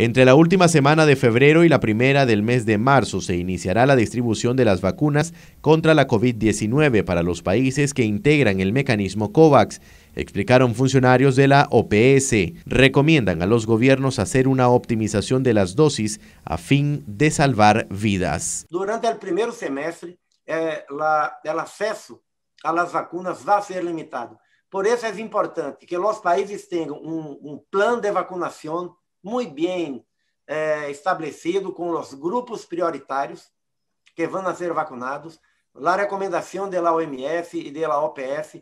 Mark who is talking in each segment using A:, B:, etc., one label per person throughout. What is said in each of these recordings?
A: Entre la última semana de febrero y la primera del mes de marzo se iniciará la distribución de las vacunas contra la COVID-19 para los países que integran el mecanismo COVAX, explicaron funcionarios de la OPS. Recomiendan a los gobiernos hacer una optimización de las dosis a fin de salvar vidas.
B: Durante el primer semestre, eh, el acceso a las vacunas va a ser limitado. Por eso es importante que los países tengan un, un plan de vacunación muito bem eh, estabelecido com os grupos prioritários que vão ser vacunados. A recomendação da OMS e da OPS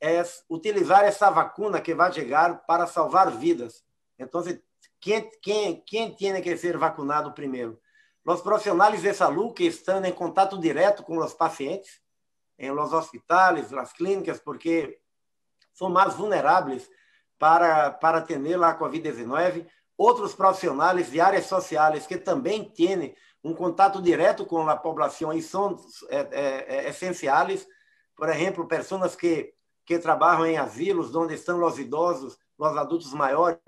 B: é utilizar essa vacuna que vai chegar para salvar vidas. Então, quem, quem, quem tem que ser vacinado primeiro? Os profissionais de saúde que estão em contato direto com os pacientes, em los hospitais, nas clínicas, porque são mais vulneráveis para, para atender a Covid-19, outros profissionais de áreas sociais que também têm um contato direto com a população e são é, é, é, essenciais. Por exemplo, pessoas que, que trabalham em asilos, onde estão os idosos, os adultos maiores,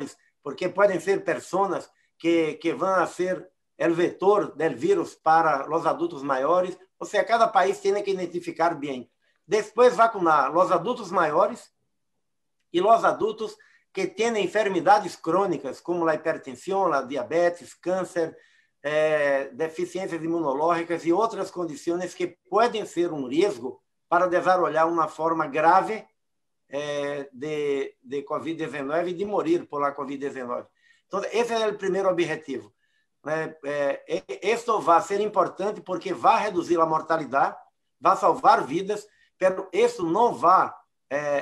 B: porque podem ser pessoas que, que vão ser o vetor do vírus para os adultos maiores. Ou seja, cada país tem que identificar bem. Depois, vacinar os adultos maiores e os adultos que têm enfermidades crônicas, como a hipertensão, a diabetes, câncer, eh, deficiências imunológicas e outras condições que podem ser um risco para desarrollar uma forma grave eh, de, de Covid-19 e de morrer por la Covid-19. Então, esse é o primeiro objetivo. Né? É, isto vai ser importante porque vai reduzir a mortalidade, vai salvar vidas, mas isso não vai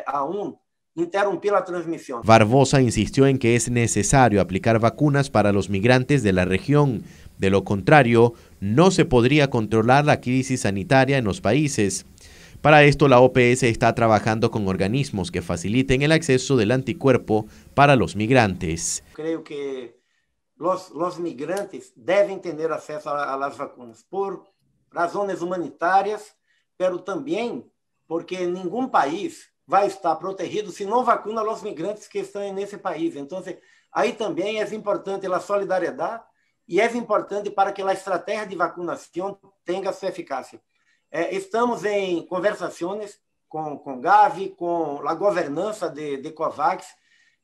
B: a um interrumpir la transmisión.
A: Barbosa insistió en que es necesario aplicar vacunas para los migrantes de la región. De lo contrario, no se podría controlar la crisis sanitaria en los países. Para esto, la OPS está trabajando con organismos que faciliten el acceso del anticuerpo para los migrantes.
B: Creo que los, los migrantes deben tener acceso a, a las vacunas por razones humanitarias, pero también porque ningún país vai estar protegido se não vacuna os migrantes que estão nesse país. Então, assim, aí também é importante a solidariedade e é importante para que a estratégia de vacinação tenha sua eficácia. É, estamos em conversações com, com Gavi, com a governança de, de COVAX,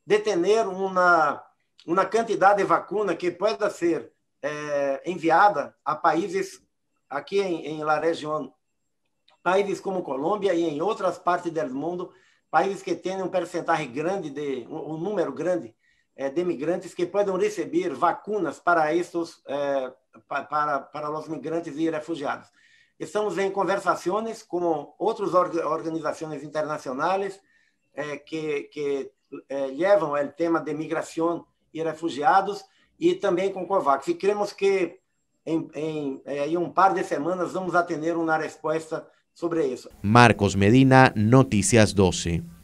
B: de ter uma, uma quantidade de vacuna que possa ser é, enviada a países aqui em, em la região países como Colômbia e em outras partes do mundo, países que têm um percentagem grande, de um número grande eh, de migrantes que podem receber vacinas para esses eh, para para os migrantes e refugiados. Estamos em conversações com outras organizações internacionais eh, que que levam o tema de migração e refugiados e também com Covax. E cremos que em, em, em um par de semanas vamos atender uma resposta sobre eso.
A: Marcos Medina, Noticias 12.